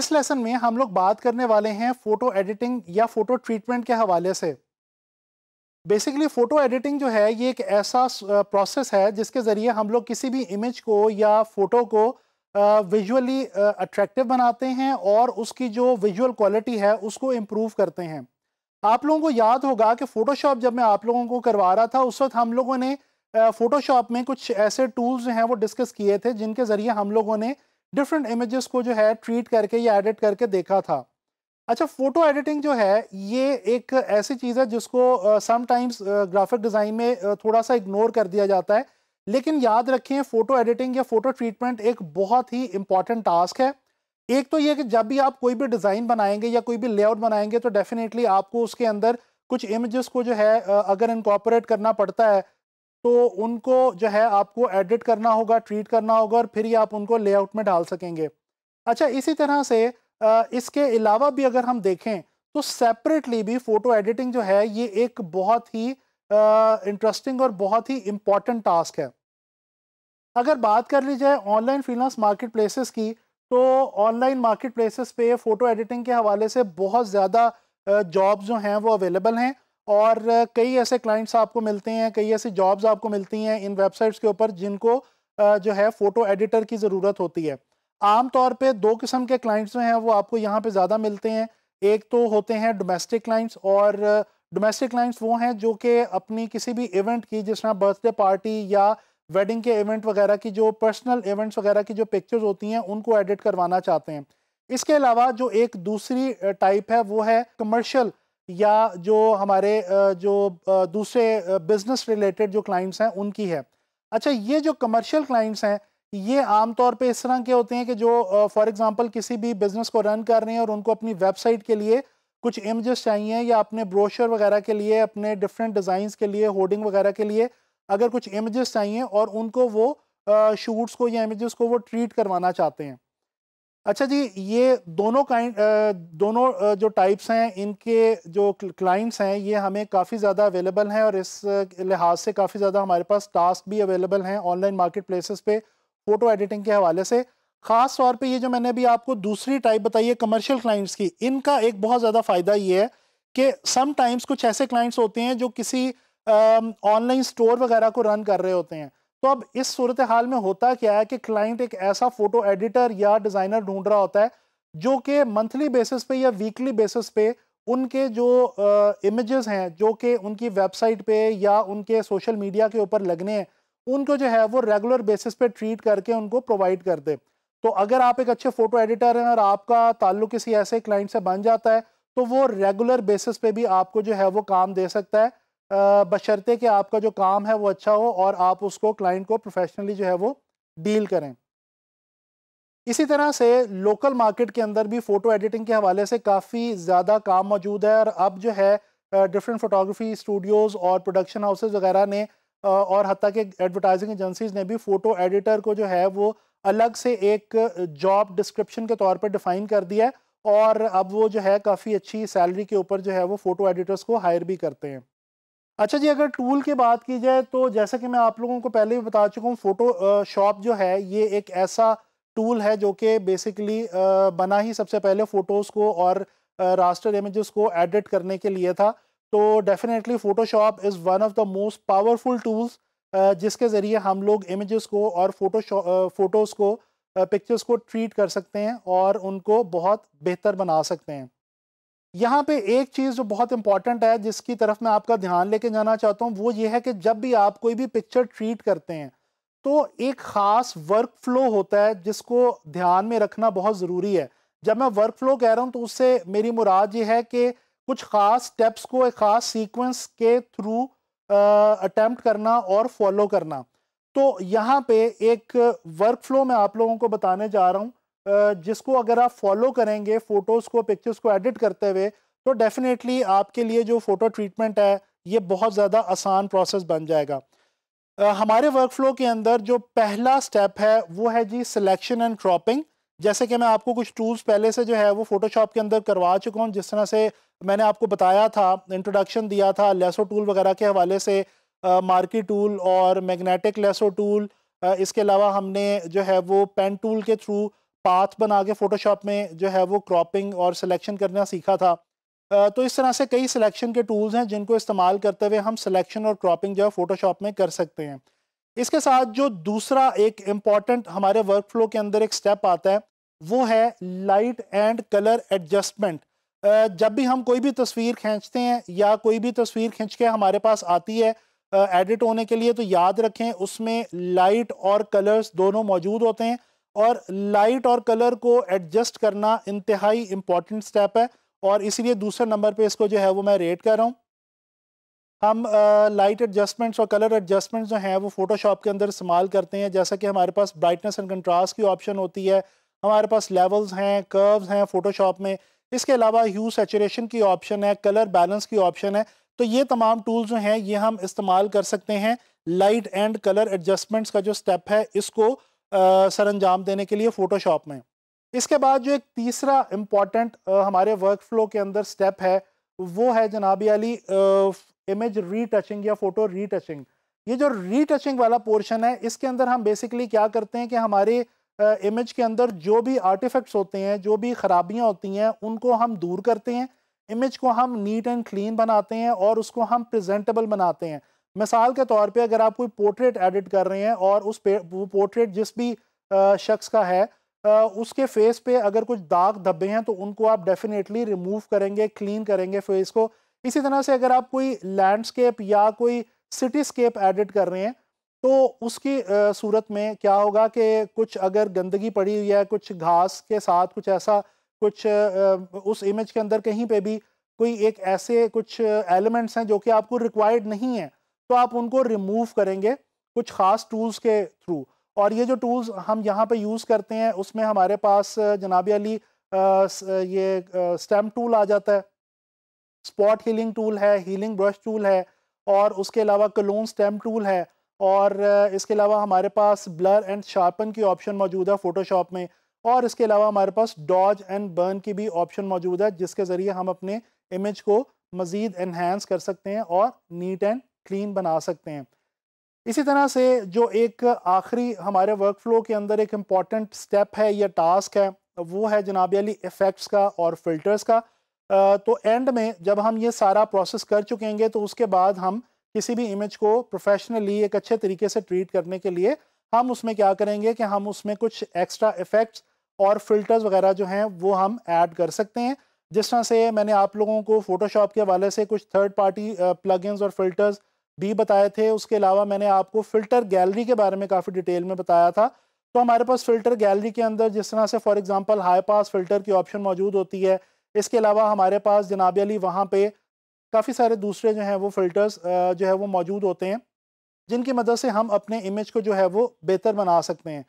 इस लेसन में हम लोग बात करने वाले हैं फोटो एडिटिंग या फोटो ट्रीटमेंट के हवाले से बेसिकली फ़ोटो एडिटिंग जो है ये एक ऐसा प्रोसेस है जिसके ज़रिए हम लोग किसी भी इमेज को या फ़ोटो को विजुअली अट्रैक्टिव बनाते हैं और उसकी जो विजुअल क्वालिटी है उसको इम्प्रूव करते हैं आप लोगों को याद होगा कि फ़ोटोशॉप जब मैं आप लोगों को करवा रहा था उस वक्त हम लोगों ने फ़ोटोशॉप में कुछ ऐसे टूल्स हैं वो डिस्कस किए थे जिनके ज़रिए हम लोगों ने डिफरेंट इमेजेस को जो है ट्रीट करके या एडिट करके देखा था अच्छा फोटो एडिटिंग जो है ये एक ऐसी चीज़ है जिसको समटाइम्स ग्राफिक डिज़ाइन में uh, थोड़ा सा इग्नोर कर दिया जाता है लेकिन याद रखें फ़ोटो एडिटिंग या फ़ोटो ट्रीटमेंट एक बहुत ही इंपॉर्टेंट टास्क है एक तो ये कि जब भी आप कोई भी डिज़ाइन बनाएंगे या कोई भी लेआउट बनाएंगे तो डेफिनेटली आपको उसके अंदर कुछ इमेजेस को जो है अगर इनकॉपरेट करना पड़ता है तो उनको जो है आपको एडिट करना होगा ट्रीट करना होगा और फिर ही आप उनको लेआउट में डाल सकेंगे अच्छा इसी तरह से इसके अलावा भी अगर हम देखें तो सेपरेटली भी फ़ोटो एडिटिंग जो है ये एक बहुत ही इंटरेस्टिंग और बहुत ही इम्पॉर्टेंट टास्क है अगर बात कर ली जाए ऑनलाइन फ्रीलांस मार्केट प्लेसेस की तो ऑनलाइन मार्केट प्लेसेस पे फ़ोटो एडिटिंग के हवाले से बहुत ज़्यादा जॉब जो हैं वो अवेलेबल हैं और कई ऐसे क्लाइंट्स आपको मिलते हैं कई ऐसी जॉब्स आपको मिलती हैं इन वेबसाइट्स के ऊपर जिनको जो है फ़ोटो एडिटर की ज़रूरत होती है आमतौर पे दो किस्म के क्लाइंट्स जो हैं वो आपको यहाँ पे ज़्यादा मिलते हैं एक तो होते हैं डोमेस्टिक क्लाइंट्स और डोमेस्टिक क्लाइंट्स वो हैं जो कि अपनी किसी भी इवेंट की जिस तरह बर्थडे पार्टी या वेडिंग के इवेंट वगैरह की जो पर्सनल इवेंट्स वगैरह की जो पिक्चर्स होती हैं उनको एडिट करवाना चाहते हैं इसके अलावा जो एक दूसरी टाइप है वो है कमर्शियल या जो हमारे जो दूसरे बिजनेस रिलेटेड जो क्लाइंट्स हैं उनकी है अच्छा ये जो कमर्शियल क्लाइंट्स हैं ये आमतौर पे इस तरह के होते हैं कि जो फॉर एग्जांपल किसी भी बिजनेस को रन कर रहे हैं और उनको अपनी वेबसाइट के लिए कुछ इमेजेस चाहिए या अपने ब्रोशर वगैरह के लिए अपने डिफरेंट डिज़ाइंस के लिए होर्डिंग वगैरह के लिए अगर कुछ इमेजेस चाहिए और उनको वो शूट्स को या इमेजेस को वो ट्रीट करवाना चाहते हैं अच्छा जी ये दोनों काइंड दोनों जो टाइप्स हैं इनके जो क्लाइंट्स हैं ये हमें काफ़ी ज़्यादा अवेलेबल हैं और इस लिहाज से काफ़ी ज़्यादा हमारे पास टास्क भी अवेलेबल हैं ऑनलाइन मार्केट प्लेसेस पे फ़ोटो एडिटिंग के हवाले से ख़ास तौर पे ये जो मैंने अभी आपको दूसरी टाइप बताई है कमर्शियल क्लाइंट्स की इनका एक बहुत ज़्यादा फ़ायदा ये है कि समटाइम्स कुछ ऐसे क्लाइंट्स होते हैं जो किसी ऑनलाइन स्टोर वगैरह को रन कर रहे होते हैं तो अब इस सूरत हाल में होता क्या है कि क्लाइंट एक ऐसा फोटो एडिटर या डिज़ाइनर ढूंढ रहा होता है जो कि मंथली बेसिस पे या वीकली बेसिस पे उनके जो इमेजेस हैं जो कि उनकी वेबसाइट पे या उनके सोशल मीडिया के ऊपर लगने हैं उनको जो है वो रेगुलर बेसिस पे ट्रीट करके उनको प्रोवाइड कर दे तो अगर आप एक अच्छे फ़ोटो एडिटर हैं और आपका ताल्लुक किसी ऐसे क्लाइंट से बन जाता है तो वो रेगुलर बेसिस पे भी आपको जो है वो काम दे सकता है बशर्ते कि आपका जो काम है वो अच्छा हो और आप उसको क्लाइंट को प्रोफेशनली जो है वो डील करें इसी तरह से लोकल मार्केट के अंदर भी फ़ोटो एडिटिंग के हवाले से काफ़ी ज़्यादा काम मौजूद है और अब जो है डिफरेंट फोटोग्राफी स्टूडियोज़ और प्रोडक्शन हाउसेज वगैरह ने और हती के एडवर्टाइजिंग एजेंसीज ने भी फ़ोटो एडिटर को जो है वो अलग से एक जॉब डिस्क्रिप्शन के तौर पर डिफ़ाइन कर दिया है और अब वो जो है काफ़ी अच्छी सैलरी के ऊपर जो है वो फ़ोटो एडिटर्स को हायर भी करते हैं अच्छा जी अगर टूल की बात की जाए तो जैसा कि मैं आप लोगों को पहले भी बता चुका हूँ फ़ोटो शॉप जो है ये एक ऐसा टूल है जो कि बेसिकली बना ही सबसे पहले फ़ोटोज़ को और रास्टर इमेजेस को एडिट करने के लिए था तो definitely Photoshop is one of the most powerful tools जिसके ज़रिए हम लोग इमेजेस को और फ़ोटो फ़ोटोज़ को पिक्चर्स को ट्रीट कर सकते हैं और उनको बहुत बेहतर बना सकते हैं यहाँ पे एक चीज़ जो बहुत इंपॉर्टेंट है जिसकी तरफ मैं आपका ध्यान लेके जाना चाहता हूँ वो ये है कि जब भी आप कोई भी पिक्चर ट्रीट करते हैं तो एक ख़ास वर्क फ्लो होता है जिसको ध्यान में रखना बहुत ज़रूरी है जब मैं वर्क फ्लो कह रहा हूँ तो उससे मेरी मुराद ये है कि कुछ ख़ास स्टेप्स को एक ख़ास सीक्वेंस के थ्रू अटैम्प्ट करना और फॉलो करना तो यहाँ पे एक वर्क फ्लो मैं आप लोगों को बताने जा रहा हूँ जिसको अगर आप फॉलो करेंगे फ़ोटोज़ को पिक्चर्स को एडिट करते हुए तो डेफ़िनेटली आपके लिए जो फ़ोटो ट्रीटमेंट है ये बहुत ज़्यादा आसान प्रोसेस बन जाएगा हमारे वर्कफ्लो के अंदर जो पहला स्टेप है वो है जी सिलेक्शन एंड क्रॉपिंग जैसे कि मैं आपको कुछ टूल्स पहले से जो है वो फ़ोटोशॉप के अंदर करवा चुका हूँ जिस तरह से मैंने आपको बताया था इंट्रोडक्शन दिया था लेसो टूल वगैरह के हवाले से मार्की टूल और मैग्नेटिक लेसो टूल इसके अलावा हमने जो है वो पेन टूल के थ्रू पाथ बना के फोटोशॉप में जो है वो क्रॉपिंग और सिलेक्शन करना सीखा था तो इस तरह से कई सिलेक्शन के टूल्स हैं जिनको इस्तेमाल करते हुए हम सिलेक्शन और क्रॉपिंग जो है फोटोशॉप में कर सकते हैं इसके साथ जो दूसरा एक इम्पॉर्टेंट हमारे वर्क फ्लो के अंदर एक स्टेप आता है वो है लाइट एंड कलर एडजस्टमेंट जब भी हम कोई भी तस्वीर खींचते हैं या कोई भी तस्वीर खींच के हमारे पास आती है एडिट होने के लिए तो याद रखें उसमें लाइट और कलर्स दोनों मौजूद होते हैं और लाइट और कलर को एडजस्ट करना इंतहाई इम्पॉर्टेंट स्टेप है और इसीलिए दूसरे नंबर पे इसको जो है वो मैं रेट कर रहा हूँ हम लाइट एडजस्टमेंट्स और कलर एडजस्टमेंट्स जो हैं वो फ़ोटोशॉप के अंदर इस्तेमाल करते हैं जैसा कि हमारे पास ब्राइटनेस एंड कंट्रास्ट की ऑप्शन होती है हमारे पास लेवल्स हैं कर्व्स हैं फ़ोटोशॉप में इसके अलावा ह्यू सेचुरेशन की ऑप्शन है कलर बैलेंस की ऑप्शन है तो ये तमाम टूल जो हैं ये हम इस्तेमाल कर सकते हैं लाइट एंड कलर एडजस्टमेंट्स का जो स्टेप है इसको सर अंजाम देने के लिए फ़ोटोशॉप में इसके बाद जो एक तीसरा इम्पॉर्टेंट हमारे वर्क फ्लो के अंदर स्टेप है वो है जनाब अली इमेज रीटचिंग या फ़ोटो रीटचिंग ये जो रीटचिंग वाला पोर्शन है इसके अंदर हम बेसिकली क्या करते हैं कि हमारे इमेज के अंदर जो भी आर्टिफैक्ट्स होते हैं जो भी ख़राबियाँ होती हैं उनको हम दूर करते हैं इमेज को हम नीट एंड क्लीन बनाते हैं और उसको हम प्रेजेंटेबल बनाते हैं मिसाल के तौर पे अगर आप कोई पोर्ट्रेट एडिट कर रहे हैं और उस पे वो पोर्ट्रेट जिस भी शख्स का है उसके फेस पे अगर कुछ दाग धब्बे हैं तो उनको आप डेफिनेटली रिमूव करेंगे क्लीन करेंगे फेस को इसी तरह से अगर आप कोई लैंडस्केप या कोई सिटीस्केप एडिट कर रहे हैं तो उसकी सूरत में क्या होगा कि कुछ अगर गंदगी पड़ी हुई है कुछ घास के साथ कुछ ऐसा कुछ उस इमेज के अंदर कहीं पे भी कोई एक ऐसे कुछ एलिमेंट्स हैं जो कि आपको रिक्वायर्ड नहीं है तो आप उनको रिमूव करेंगे कुछ ख़ास टूल्स के थ्रू और ये जो टूल्स हम यहाँ पे यूज़ करते हैं उसमें हमारे पास जनाब अली ये स्टेम टूल आ जाता है स्पॉट हीलिंग टूल है हीलिंग ब्रश टूल है और उसके अलावा कलोन स्टैम्प टूल है और इसके अलावा हमारे पास ब्लर एंड शार्पन की ऑप्शन मौजूद है फ़ोटोशॉप में और इसके अलावा हमारे पास डॉज एंड बर्न की भी ऑप्शन मौजूद है जिसके ज़रिए हम अपने इमेज को मज़ीद इन्हेंस कर सकते हैं और नीट एंड क्लीन बना सकते हैं इसी तरह से जो एक आखिरी हमारे वर्क फ्लो के अंदर एक इम्पॉर्टेंट स्टेप है या टास्क है वो है जनाब अली इफ़ेक्ट्स का और फिल्टर्स का तो एंड में जब हम ये सारा प्रोसेस कर चुकेंगे तो उसके बाद हम किसी भी इमेज को प्रोफेशनली एक अच्छे तरीके से ट्रीट करने के लिए हम उसमें क्या करेंगे कि हम उसमें कुछ एक्स्ट्रा इफ़ेक्ट्स और फिल्टर्स वगैरह जो हैं वो हम ऐड कर सकते हैं जिस तरह से मैंने आप लोगों को फोटोशॉप के हवाले से कुछ थर्ड पार्टी प्लगइन्स और फिल्टर्स भी बताए थे उसके अलावा मैंने आपको फ़िल्टर गैलरी के बारे में काफ़ी डिटेल में बताया था तो हमारे पास फ़िल्टर गैलरी के अंदर जिस तरह से for example high pass filter की ऑप्शन मौजूद होती है इसके अलावा हमारे पास जनाब अली वहाँ पर काफ़ी सारे दूसरे जो हैं वो फ़िल्टर्स जो है वो मौजूद होते हैं जिनकी मदद से हम अपने इमेज को जो है वो बेहतर बना सकते हैं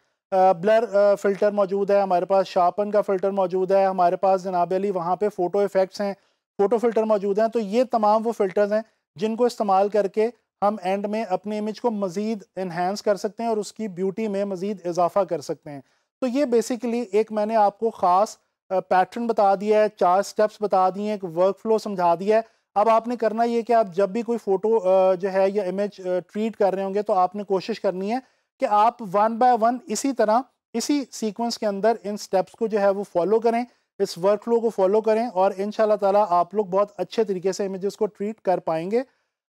ब्लर फ़िल्टर मौजूद है हमारे पास शार्पन का फ़िल्टर मौजूद है हमारे पास जनाब अली वहाँ पे फ़ोटो इफ़ेक्ट्स हैं फ़ोटो फ़िल्टर मौजूद हैं तो ये तमाम वो फ़िल्टर्स हैं जिनको इस्तेमाल करके हम एंड में अपनी इमेज को मज़ीद इन्हेंस कर सकते हैं और उसकी ब्यूटी में मज़ीद इजाफा कर सकते हैं तो ये बेसिकली एक मैंने आपको ख़ास पैटर्न बता दिया है चार स्टेप्स बता दिए हैं एक वर्क फ्लो समझा दिया है अब आपने करना ये कि आप जब भी कोई फ़ोटो जो है या इमेज ट्रीट कर रहे होंगे तो आपने कोशिश करनी है कि आप वन बाय वन इसी तरह इसी सीक्वेंस के अंदर इन स्टेप्स को जो है वो फॉलो करें इस वर्क फ्लो को फॉलो करें और इन ताला आप लोग बहुत अच्छे तरीके से इमेज़ को ट्रीट कर पाएंगे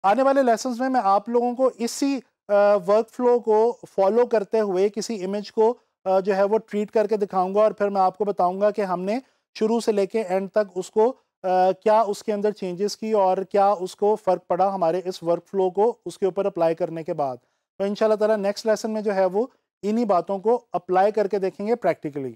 आने वाले लेसन में मैं आप लोगों को इसी वर्क फ्लो को फॉलो करते हुए किसी इमेज को जो है वो ट्रीट करके दिखाऊंगा और फिर मैं आपको बताऊंगा कि हमने शुरू से लेके एंड तक उसको क्या उसके अंदर चेंजेस की और क्या उसको फ़र्क पड़ा हमारे इस वर्क फ्लो को उसके ऊपर अप्लाई करने के बाद तो इन शाला नेक्स्ट लेसन में जो है वो इन्हीं बातों को अप्लाई करके देखेंगे प्रैक्टिकली